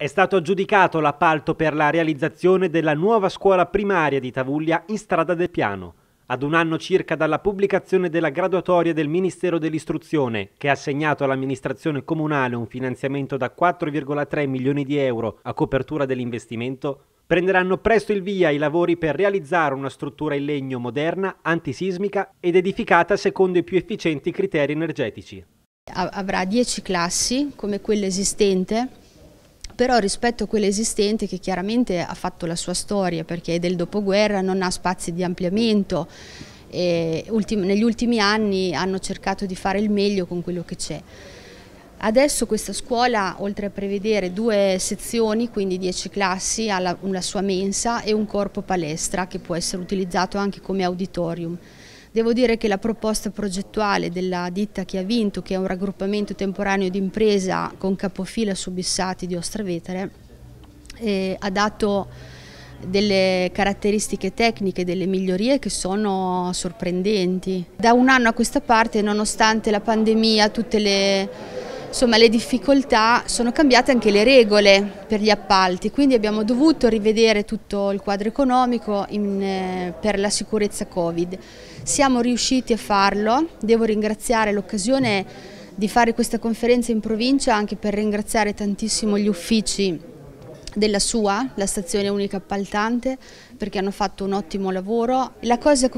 È stato aggiudicato l'appalto per la realizzazione della nuova scuola primaria di Tavuglia in strada del piano, ad un anno circa dalla pubblicazione della graduatoria del Ministero dell'Istruzione, che ha assegnato all'amministrazione comunale un finanziamento da 4,3 milioni di euro a copertura dell'investimento, prenderanno presto il via i lavori per realizzare una struttura in legno moderna, antisismica ed edificata secondo i più efficienti criteri energetici. Avrà 10 classi come quella esistente però rispetto a quella esistente che chiaramente ha fatto la sua storia perché è del dopoguerra, non ha spazi di ampliamento, ultim negli ultimi anni hanno cercato di fare il meglio con quello che c'è. Adesso questa scuola, oltre a prevedere due sezioni, quindi dieci classi, ha la, una sua mensa e un corpo palestra che può essere utilizzato anche come auditorium. Devo dire che la proposta progettuale della ditta che ha vinto, che è un raggruppamento temporaneo di impresa con capofila subissati di Ostravetere, eh, ha dato delle caratteristiche tecniche, delle migliorie che sono sorprendenti. Da un anno a questa parte, nonostante la pandemia, tutte le insomma, le difficoltà sono cambiate anche le regole per gli appalti, quindi abbiamo dovuto rivedere tutto il quadro economico in, eh, per la sicurezza Covid. Siamo riusciti a farlo, devo ringraziare l'occasione di fare questa conferenza in provincia anche per ringraziare tantissimo gli uffici della sua, la stazione unica appaltante, perché hanno fatto un ottimo lavoro. La cosa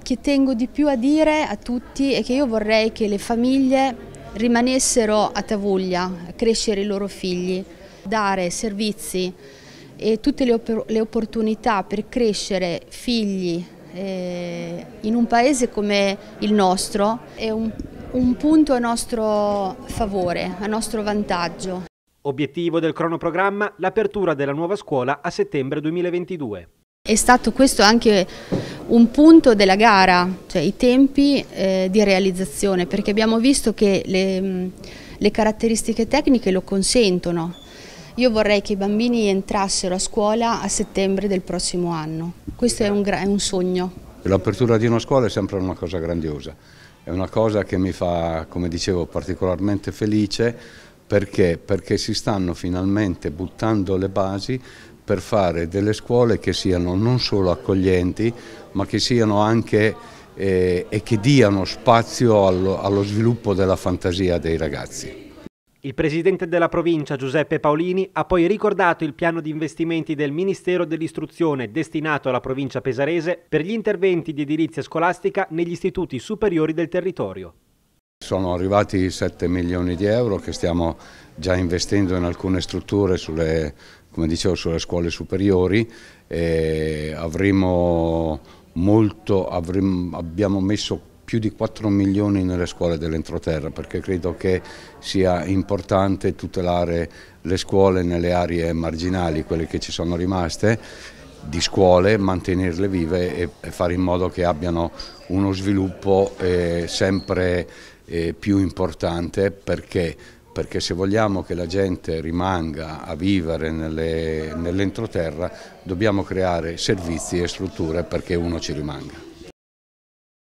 che tengo di più a dire a tutti è che io vorrei che le famiglie rimanessero a Tavuglia, a crescere i loro figli, dare servizi e tutte le, le opportunità per crescere figli eh, in un paese come il nostro è un, un punto a nostro favore, a nostro vantaggio. Obiettivo del cronoprogramma l'apertura della nuova scuola a settembre 2022. È stato questo anche un punto della gara, cioè i tempi eh, di realizzazione, perché abbiamo visto che le, mm, le caratteristiche tecniche lo consentono. Io vorrei che i bambini entrassero a scuola a settembre del prossimo anno, questo è un, è un sogno. L'apertura di una scuola è sempre una cosa grandiosa, è una cosa che mi fa, come dicevo, particolarmente felice perché? Perché si stanno finalmente buttando le basi per fare delle scuole che siano non solo accoglienti ma che siano anche eh, e che diano spazio allo, allo sviluppo della fantasia dei ragazzi. Il presidente della provincia Giuseppe Paolini ha poi ricordato il piano di investimenti del Ministero dell'Istruzione destinato alla provincia pesarese per gli interventi di edilizia scolastica negli istituti superiori del territorio. Sono arrivati 7 milioni di euro che stiamo già investendo in alcune strutture sulle, come dicevo, sulle scuole superiori e avremo molto, avremo, abbiamo messo più di 4 milioni nelle scuole dell'entroterra perché credo che sia importante tutelare le scuole nelle aree marginali, quelle che ci sono rimaste di scuole, mantenerle vive e fare in modo che abbiano uno sviluppo eh, sempre eh, più importante perché perché se vogliamo che la gente rimanga a vivere nell'entroterra nell dobbiamo creare servizi e strutture perché uno ci rimanga.